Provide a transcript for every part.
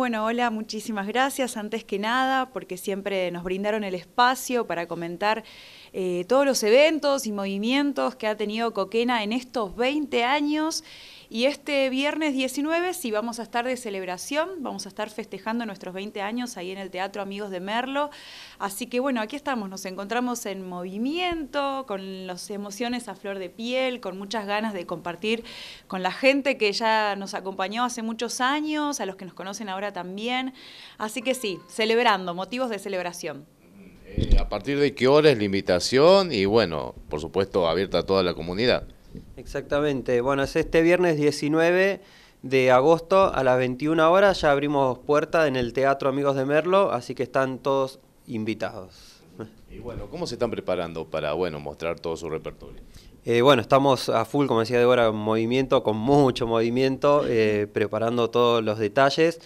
Bueno, hola, muchísimas gracias antes que nada porque siempre nos brindaron el espacio para comentar eh, todos los eventos y movimientos que ha tenido Coquena en estos 20 años y este viernes 19 sí vamos a estar de celebración, vamos a estar festejando nuestros 20 años ahí en el Teatro Amigos de Merlo. Así que bueno, aquí estamos, nos encontramos en movimiento, con las emociones a flor de piel, con muchas ganas de compartir con la gente que ya nos acompañó hace muchos años, a los que nos conocen ahora también. Así que sí, celebrando, motivos de celebración. Eh, ¿A partir de qué hora es la invitación? Y bueno, por supuesto, abierta a toda la comunidad. Exactamente. Bueno, es este viernes 19 de agosto a las 21 horas. Ya abrimos puerta en el Teatro Amigos de Merlo, así que están todos invitados. Y bueno, ¿cómo se están preparando para bueno, mostrar todo su repertorio? Eh, bueno, estamos a full, como decía Débora, en movimiento, con mucho movimiento, eh, preparando todos los detalles.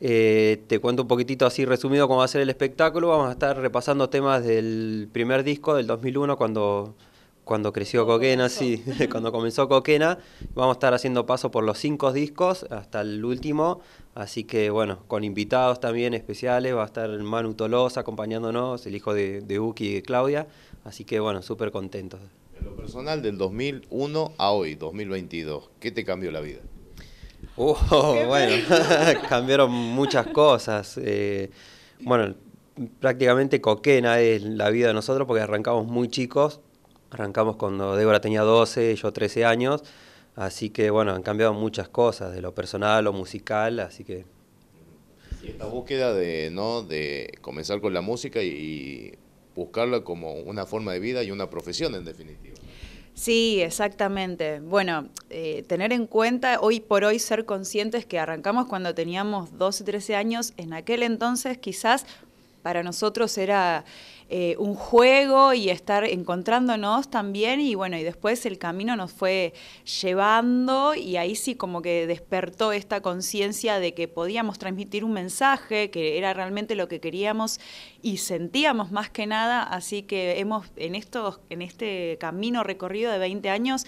Eh, te cuento un poquitito así resumido cómo va a ser el espectáculo. Vamos a estar repasando temas del primer disco del 2001, cuando cuando creció Coquena, sí, cuando comenzó Coquena. Vamos a estar haciendo paso por los cinco discos hasta el último. Así que bueno, con invitados también especiales, va a estar Manu Tolosa acompañándonos, el hijo de, Uki y de Claudia. Así que bueno, súper contentos. En lo personal, del 2001 a hoy, 2022, ¿qué te cambió la vida? Oh, bueno, cambiaron muchas cosas. Eh, bueno, prácticamente Coquena es la vida de nosotros porque arrancamos muy chicos, Arrancamos cuando Débora tenía 12, yo 13 años, así que bueno, han cambiado muchas cosas, de lo personal, lo musical, así que... Esta búsqueda de, ¿no? de comenzar con la música y buscarla como una forma de vida y una profesión en definitiva. Sí, exactamente. Bueno, eh, tener en cuenta, hoy por hoy, ser conscientes que arrancamos cuando teníamos 12, 13 años, en aquel entonces quizás para nosotros era eh, un juego y estar encontrándonos también y bueno, y después el camino nos fue llevando y ahí sí como que despertó esta conciencia de que podíamos transmitir un mensaje, que era realmente lo que queríamos y sentíamos más que nada, así que hemos en estos en este camino recorrido de 20 años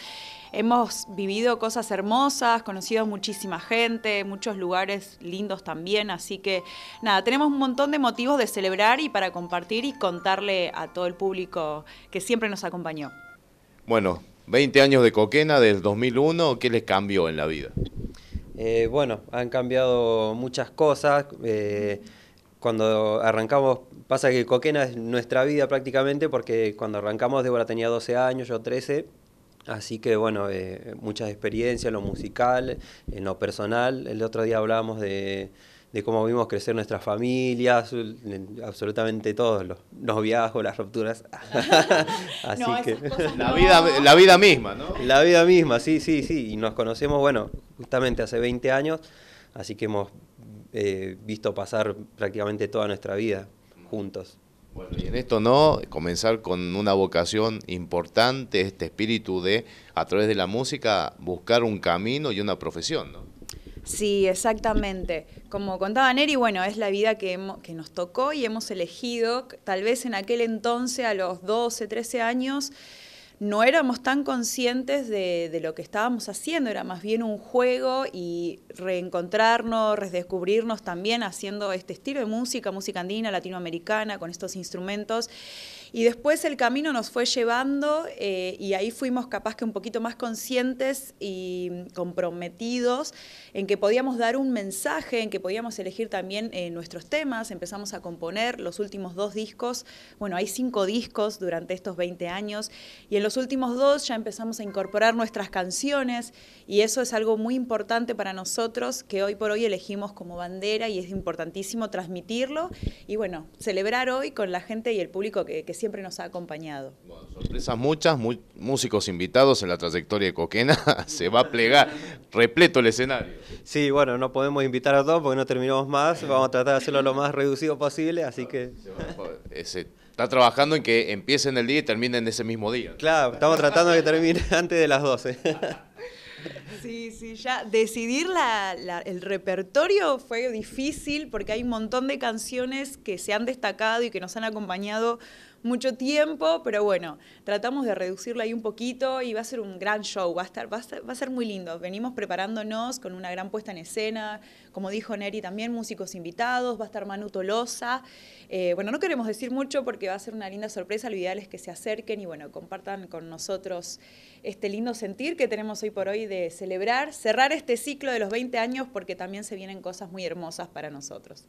hemos vivido cosas hermosas, conocido muchísima gente, muchos lugares lindos también, así que nada, tenemos un montón de motivos de celebrar y para compartir y contar a todo el público que siempre nos acompañó. Bueno, 20 años de Coquena del 2001, ¿qué les cambió en la vida? Eh, bueno, han cambiado muchas cosas. Eh, cuando arrancamos, pasa que Coquena es nuestra vida prácticamente, porque cuando arrancamos Débora tenía 12 años, yo 13, Así que bueno, eh, muchas experiencias en lo musical, en lo personal. El otro día hablábamos de, de cómo vimos crecer nuestras familias, absolutamente todos, los viajos, las rupturas. Así que. La, vida, la vida misma, ¿no? La vida misma, sí, sí, sí. Y nos conocemos, bueno, justamente hace 20 años, así que hemos eh, visto pasar prácticamente toda nuestra vida juntos. Bueno, y en esto no, comenzar con una vocación importante, este espíritu de, a través de la música, buscar un camino y una profesión, ¿no? Sí, exactamente. Como contaba Neri, bueno, es la vida que, que nos tocó y hemos elegido, tal vez en aquel entonces, a los 12, 13 años, no éramos tan conscientes de, lo que estábamos haciendo, era más bien un juego y reencontrarnos, redescubrirnos también haciendo este estilo de música, música andina, latinoamericana, con estos instrumentos. Y después el camino nos fue llevando eh, y ahí fuimos capaz que un poquito más conscientes y comprometidos en que podíamos dar un mensaje, en que podíamos elegir también eh, nuestros temas, empezamos a componer los últimos dos discos, bueno, hay cinco discos durante estos 20 años y en los los últimos dos ya empezamos a incorporar nuestras canciones y eso es algo muy importante para nosotros que hoy por hoy elegimos como bandera y es importantísimo transmitirlo y bueno, celebrar hoy con la gente y el público que, siempre nos ha acompañado. Bueno, sorpresas muchas, músicos invitados en la trayectoria de Coquena, se va a plegar repleto el escenario. Sí, bueno, no podemos invitar a todos porque no terminamos más, vamos a tratar de hacerlo lo más reducido posible, así que... Ese Está trabajando en que empiecen el día y terminen ese mismo día. Claro, estamos tratando de que termine antes de las 12. Sí, sí, ya decidir el repertorio fue difícil porque hay un montón de canciones que se han destacado y que nos han acompañado mucho tiempo, pero bueno, tratamos de reducirlo ahí un poquito y va a ser un gran show, va a, estar, va a, ser, muy lindo. Venimos preparándonos con una gran puesta en escena, como dijo Neri también, músicos invitados, va a estar Manu Tolosa. Eh, bueno, no queremos decir mucho porque va a ser una linda sorpresa, lo ideal es que se acerquen y bueno, compartan con nosotros este lindo sentir que tenemos hoy por hoy de celebrar celebrar, cerrar este ciclo de los 20 años porque también se vienen cosas muy hermosas para nosotros.